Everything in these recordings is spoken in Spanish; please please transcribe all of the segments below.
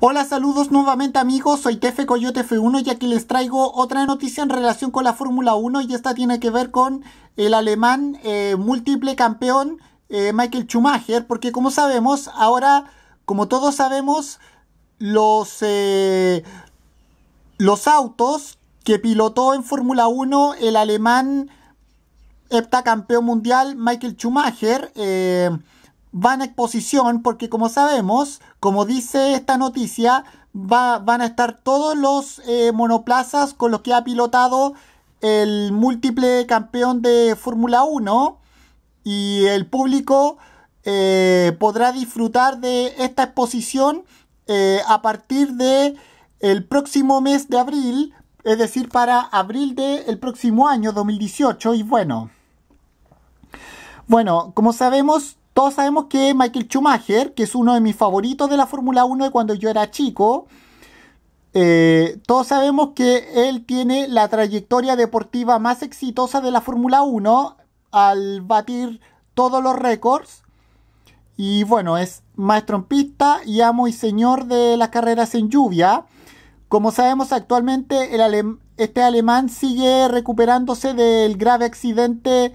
Hola, saludos nuevamente amigos, soy Tefe Coyote F1 y aquí les traigo otra noticia en relación con la Fórmula 1 y esta tiene que ver con el alemán eh, múltiple campeón eh, Michael Schumacher, porque como sabemos, ahora, como todos sabemos, los, eh, los autos que pilotó en Fórmula 1 el alemán heptacampeón mundial Michael Schumacher, van a exposición porque como sabemos, como dice esta noticia, van a estar todos los eh, monoplazas con los que ha pilotado el múltiple campeón de Fórmula 1 y el público eh, podrá disfrutar de esta exposición eh, a partir de el próximo mes de abril, es decir, para abril del próximo año 2018 y bueno. Bueno, como sabemos, todos sabemos que Michael Schumacher, que es uno de mis favoritos de la Fórmula 1 de cuando yo era chico, eh, todos sabemos que él tiene la trayectoria deportiva más exitosa de la Fórmula 1 al batir todos los récords. Y bueno, es maestro en pista y amo y señor de las carreras en lluvia. Como sabemos actualmente, este alemán sigue recuperándose del grave accidente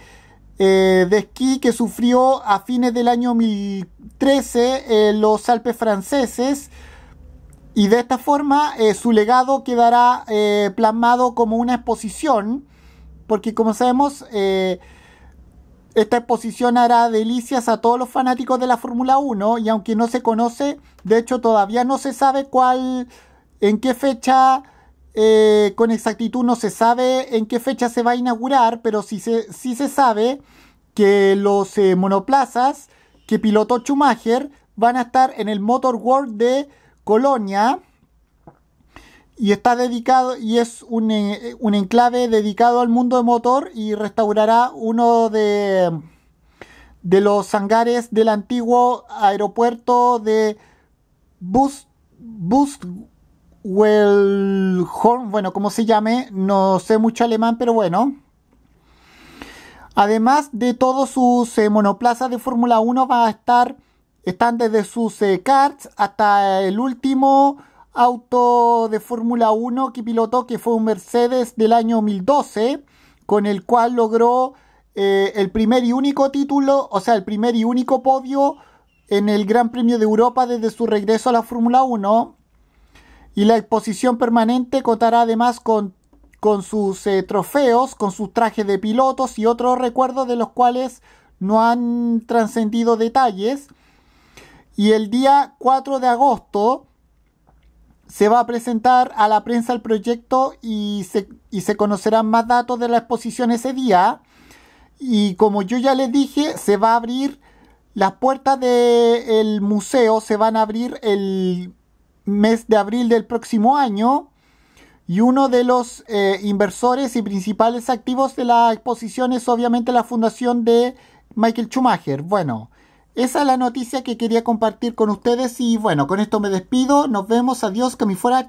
eh, de esquí que sufrió a fines del año 2013 eh, los Alpes franceses. Y de esta forma eh, su legado quedará plasmado como una exposición, porque como sabemos, esta exposición hará delicias a todos los fanáticos de la Fórmula 1 y aunque no se conoce, de hecho todavía no se sabe cuál, en qué fecha eh, con exactitud no se sabe en qué fecha se va a inaugurar, pero sí se, sí se sabe que los eh, monoplazas que pilotó Schumacher van a estar en el Motor World de Colonia y está dedicado y es un, eh, enclave dedicado al mundo de motor y restaurará uno de, de los hangares del antiguo aeropuerto de Bus Well, bueno, como se llame, no sé mucho alemán, pero bueno. Además de todos sus eh, monoplazas de Fórmula 1, va a estar, están desde sus carts eh, hasta el último auto de Fórmula 1 que pilotó, que fue un Mercedes del año 2012, con el cual logró eh, el primer y único título, o sea, el primer y único podio en el Gran Premio de Europa desde su regreso a la Fórmula 1 y la exposición permanente contará además con, con sus eh, trofeos, con sus trajes de pilotos y otros recuerdos de los cuales no han trascendido detalles. Y el día 4 de agosto se va a presentar a la prensa el proyecto y se, conocerán más datos de la exposición ese día. Y como yo ya les dije, se va a abrir las puertas del museo, se van a abrir el mes de abril del próximo año y uno de los eh, inversores y principales activos de la exposición es obviamente la fundación de Michael Schumacher. Bueno, esa es la noticia que quería compartir con ustedes y bueno, con esto me despido. Nos vemos. Adiós. Que mi fuera.